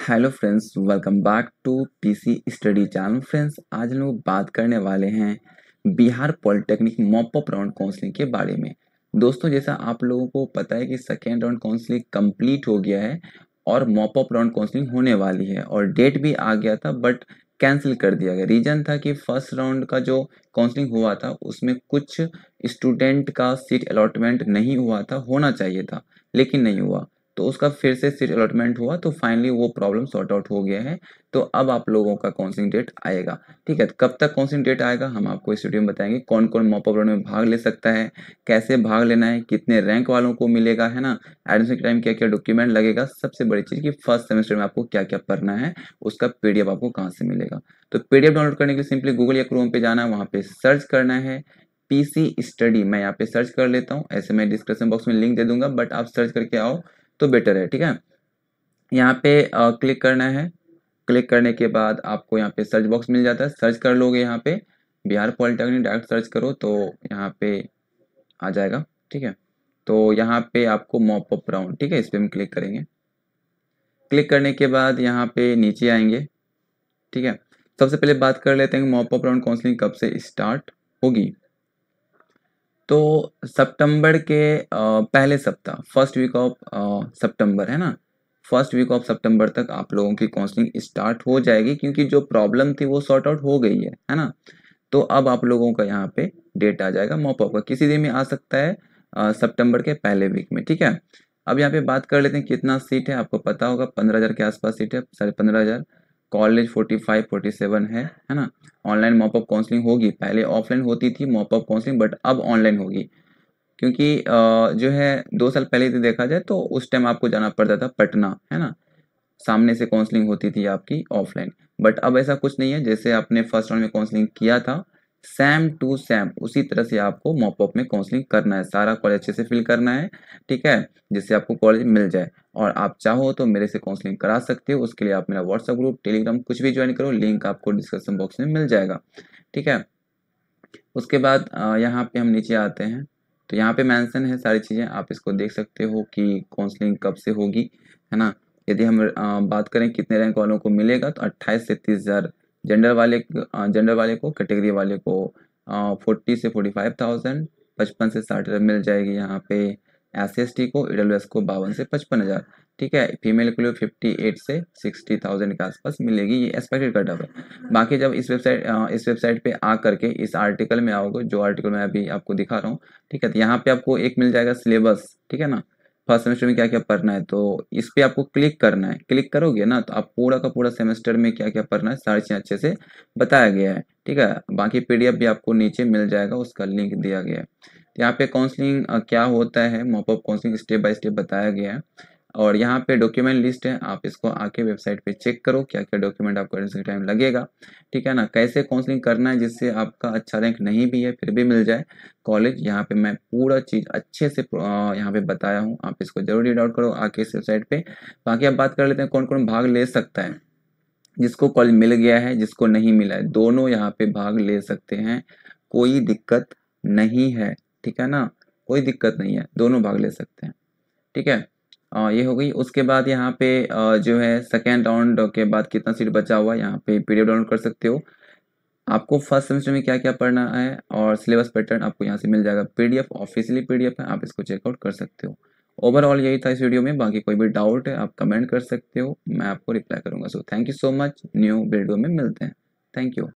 hello friends welcome back to PC study channel friends आज हम लोग बात करने वाले हैं Bihar polytechnic mop up round counselling के बारे में दोस्तों जैसा आप लोगों को पता है कि सेकेंड राउंड काउंसलिंग कंप्लीट हो गया है और मॉपअप राउंड काउंसलिंग होने वाली है और डेट भी आ गया था बट कैंसिल कर दिया गया रीजन था कि फर्स्ट राउंड का जो काउंसलिंग हुआ था उसमें कुछ स्टूडेंट का सीट अलॉटमेंट नहीं हुआ था होना चाहिए था लेकिन नहीं हुआ तो उसका फिर से सीट अलॉटमेंट हुआ तो फाइनली वो प्रॉब्लम सॉर्ट आउट हो गया है तो अब आप लोगों का काउंसिलिंग डेट आएगा ठीक है तो कब तक काउंसिलिंग डेट आएगा हम आपको इस वीडियो में बताएंगे कौन कौन मॉपअप राउंड में भाग ले सकता है कैसे भाग लेना है कितने रैंक वालों को मिलेगा है ना एडमिशन के टाइम क्या क्या डॉक्यूमेंट लगेगा सबसे बड़ी चीज़ कि फर्स्ट सेमेस्टर में आपको क्या क्या पढ़ना है उसका पी आपको कहाँ से मिलेगा तो पी डाउनलोड करने के लिए सिंपली गूगल या क्रोम पे जाना है वहाँ पे सर्च करना है पीसी स्टडी मैं यहाँ पे सर्च कर लेता हूँ ऐसे मैं डिस्क्रिप्शन बॉक्स में लिंक दे दूंगा बट आप सर्च करके आओ तो बेटर है ठीक है यहाँ पे क्लिक करना है क्लिक करने के बाद आपको यहाँ पे सर्च बॉक्स मिल जाता है सर्च कर लोगे यहाँ पे बिहार पॉलिटेक्निक डायरेक्ट सर्च करो तो यहाँ पे आ जाएगा ठीक है तो यहाँ पे आपको मॉप अप राउंड ठीक है इस पर हम क्लिक करेंगे क्लिक करने के बाद यहाँ पे नीचे आएंगे ठीक है सबसे पहले बात कर लेते हैं मॉप अप राउंड काउंसलिंग कब से स्टार्ट होगी तो सितंबर के पहले सप्ताह फर्स्ट वीक ऑफ सितंबर है ना फर्स्ट वीक ऑफ सितंबर तक आप लोगों की काउंसलिंग स्टार्ट हो जाएगी क्योंकि जो प्रॉब्लम थी वो सॉर्ट आउट हो गई है है ना तो अब आप लोगों का यहाँ पे डेट आ जाएगा मॉपअप का किसी दिन में आ सकता है सितंबर के पहले वीक में ठीक है अब यहाँ पे बात कर लेते हैं कितना सीट है आपको पता होगा पंद्रह हज़ार के आसपास सीट है साढ़े पंद्रह हज़ार कॉलेज 45 47 है है ना ऑनलाइन मॉपअप काउंसलिंग होगी पहले ऑफलाइन होती थी मॉपअप काउंसलिंग बट अब ऑनलाइन होगी क्योंकि जो है दो साल पहले यदि देखा जाए तो उस टाइम आपको जाना पड़ता था पटना है ना सामने से काउंसलिंग होती थी आपकी ऑफलाइन बट अब ऐसा कुछ नहीं है जैसे आपने फर्स्ट राउंड में काउंसलिंग किया था सैम टू सैम उसी तरह से आपको मॉपअप में काउंसलिंग करना है सारा कॉलेज अच्छे से फिल करना है ठीक है जिससे आपको कॉलेज मिल जाए और आप चाहो तो मेरे से काउंसलिंग करा सकते हो उसके लिए आप मेरा व्हाट्सअप ग्रुप टेलीग्राम कुछ भी ज्वाइन करो लिंक आपको डिस्क्रिप्शन बॉक्स में मिल जाएगा ठीक है उसके बाद यहाँ पे हम नीचे आते हैं तो यहाँ पे मैंसन है सारी चीज़ें आप इसको देख सकते हो कि काउंसलिंग कब से होगी है ना यदि हम बात करें कितने रैंक वालों को मिलेगा तो अट्ठाईस से तीस हज़ार जेंडर वाले जेंडर वाले को कैटेगरी वाले को फोर्टी से फोर्टी फाइव थाउजेंड पचपन से साठ हज़ार मिल जाएगी यहाँ पे एस एस टी को ई को बावन से पचपन हज़ार ठीक है फीमेल के लिए फिफ्टी एट से सिक्सटी थाउजेंड के आसपास मिलेगी ये एक्सपेक्टेड कट ऑफ है बाकी जब इस वेबसाइट इस वेबसाइट पे आ करके इस आर्टिकल में आओगे जो आर्टिकल मैं अभी आपको दिखा रहा हूँ ठीक है तो यहाँ पे आपको एक मिल जाएगा सिलेबस ठीक है ना फर्स्ट सेमेस्टर में क्या क्या पढ़ना है तो इस पर आपको क्लिक करना है क्लिक करोगे ना तो आप पूरा का पूरा सेमेस्टर में क्या क्या पढ़ना है सारी चीज़ अच्छे से बताया गया है ठीक है बाकी पीडीएफ भी आपको नीचे मिल जाएगा उसका लिंक दिया गया है तो यहाँ पे काउंसलिंग क्या होता है mop up counselling step by step बताया गया है और यहाँ पे डॉक्यूमेंट लिस्ट है आप इसको आके वेबसाइट पे चेक करो क्या क्या डॉक्यूमेंट आपको एडमिशन टाइम लगेगा ठीक है ना कैसे काउंसलिंग करना है जिससे आपका अच्छा रैंक नहीं भी है फिर भी मिल जाए कॉलेज यहाँ पे मैं पूरा चीज़ अच्छे से यहाँ पे बताया हूँ आप इसको जरूर रीड आउट करो आके इस वेबसाइट पर बाकी आप बात कर लेते हैं कौन कौन भाग ले सकता है जिसको कॉलेज मिल गया है जिसको नहीं मिला है दोनों यहाँ पे भाग ले सकते हैं कोई दिक्कत नहीं है ठीक है ना कोई दिक्कत नहीं है दोनों भाग ले सकते हैं ठीक है ये हो गई उसके बाद यहाँ पे जो है सेकेंड राउंड के बाद कितना सीट बचा हुआ है यहाँ पे पीडीएफ डाउनलोड कर सकते हो आपको फर्स्ट सेमेस्टर में क्या क्या पढ़ना है और सिलेबस पैटर्न आपको यहाँ से मिल जाएगा पीडीएफ ऑफिशियली पीडीएफ है आप इसको चेकआउट कर सकते हो ओवरऑल यही था इस वीडियो में बाकी कोई भी डाउट है आप कमेंट कर सकते हो मैं आपको रिप्लाई करूंगा so thank you so much new video में मिलते हैं थैंक यू